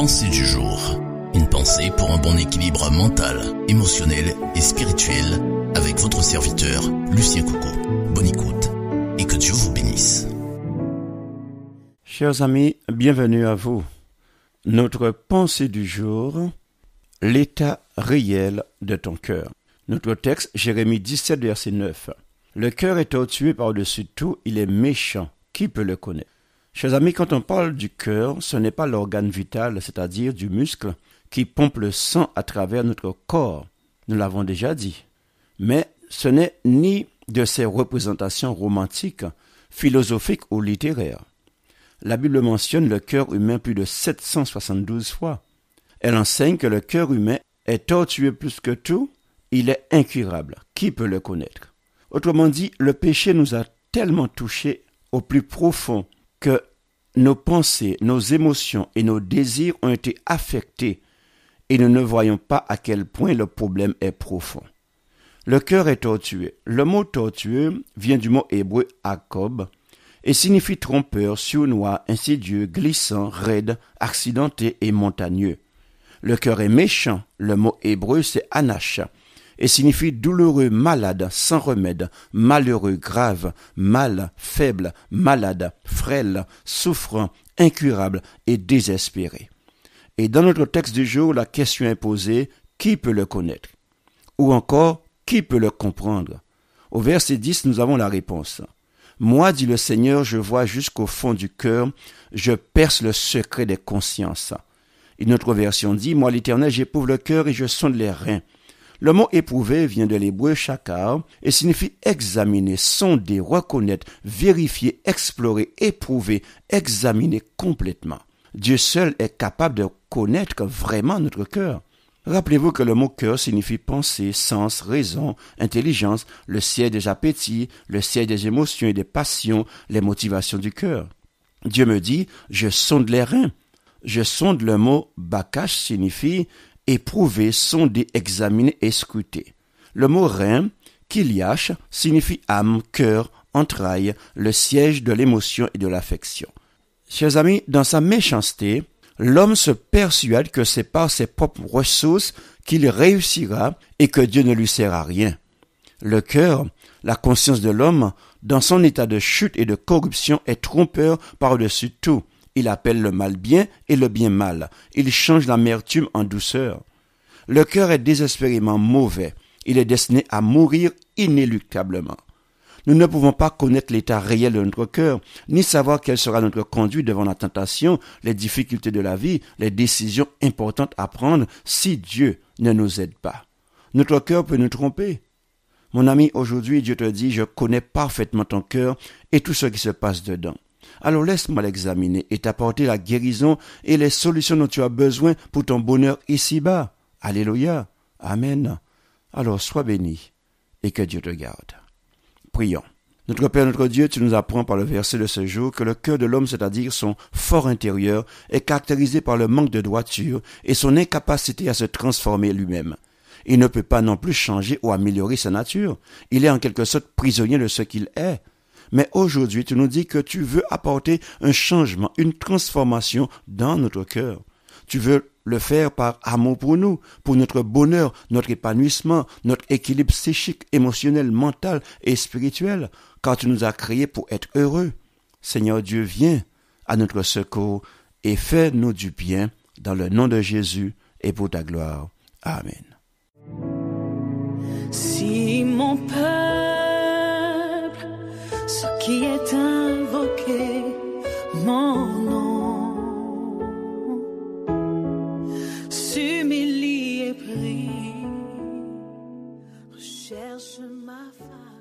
pensée du jour. Une pensée pour un bon équilibre mental, émotionnel et spirituel avec votre serviteur Lucien Coucou. Bonne écoute et que Dieu vous bénisse. Chers amis, bienvenue à vous. Notre pensée du jour, l'état réel de ton cœur. Notre texte, Jérémie 17, verset 9. Le cœur est tortué par-dessus tout, il est méchant. Qui peut le connaître Chers amis, quand on parle du cœur, ce n'est pas l'organe vital, c'est-à-dire du muscle, qui pompe le sang à travers notre corps, nous l'avons déjà dit. Mais ce n'est ni de ces représentations romantiques, philosophiques ou littéraires. La Bible mentionne le cœur humain plus de 772 fois. Elle enseigne que le cœur humain est tortueux plus que tout, il est incurable. Qui peut le connaître Autrement dit, le péché nous a tellement touchés au plus profond que nos pensées, nos émotions et nos désirs ont été affectés et nous ne voyons pas à quel point le problème est profond. Le cœur est tortueux. Le mot tortueux vient du mot hébreu akob et signifie trompeur, sournois, insidieux, glissant, raide, accidenté et montagneux. Le cœur est méchant. Le mot hébreu c'est anacha et signifie douloureux, malade, sans remède, malheureux, grave, mal, faible, malade, frêle, souffrant, incurable et désespéré. Et dans notre texte du jour, la question est posée, qui peut le connaître Ou encore, qui peut le comprendre Au verset 10, nous avons la réponse. Moi, dit le Seigneur, je vois jusqu'au fond du cœur, je perce le secret des consciences. Une autre version dit, Moi l'Éternel, j'éprouve le cœur et je sonde les reins, le mot éprouver vient de l'hébreu chakar » et signifie examiner, sonder, reconnaître, vérifier, explorer, éprouver, examiner complètement. Dieu seul est capable de connaître vraiment notre cœur. Rappelez-vous que le mot cœur signifie pensée, sens, raison, intelligence, le siège des appétits, le siège des émotions et des passions, les motivations du cœur. Dieu me dit, je sonde les reins. Je sonde le mot bakash signifie éprouver, sonder, examiner et scruter. Le mot rein, kiliash, signifie âme, cœur, entraille, le siège de l'émotion et de l'affection. Chers amis, dans sa méchanceté, l'homme se persuade que c'est par ses propres ressources qu'il réussira et que Dieu ne lui sert à rien. Le cœur, la conscience de l'homme, dans son état de chute et de corruption, est trompeur par-dessus tout. Il appelle le mal bien et le bien mal. Il change l'amertume en douceur. Le cœur est désespérément mauvais. Il est destiné à mourir inéluctablement. Nous ne pouvons pas connaître l'état réel de notre cœur, ni savoir quelle sera notre conduite devant la tentation, les difficultés de la vie, les décisions importantes à prendre si Dieu ne nous aide pas. Notre cœur peut nous tromper. Mon ami, aujourd'hui, Dieu te dit, je connais parfaitement ton cœur et tout ce qui se passe dedans. Alors laisse-moi l'examiner et t'apporter la guérison et les solutions dont tu as besoin pour ton bonheur ici-bas. Alléluia. Amen. Alors sois béni et que Dieu te garde. Prions. Notre Père, notre Dieu, tu nous apprends par le verset de ce jour que le cœur de l'homme, c'est-à-dire son fort intérieur, est caractérisé par le manque de droiture et son incapacité à se transformer lui-même. Il ne peut pas non plus changer ou améliorer sa nature. Il est en quelque sorte prisonnier de ce qu'il est. Mais aujourd'hui, tu nous dis que tu veux apporter un changement, une transformation dans notre cœur. Tu veux le faire par amour pour nous, pour notre bonheur, notre épanouissement, notre équilibre psychique, émotionnel, mental et spirituel, car tu nous as créés pour être heureux. Seigneur Dieu, viens à notre secours et fais-nous du bien dans le nom de Jésus et pour ta gloire. Amen. mon nom s'humilie et prie, recherche ma femme.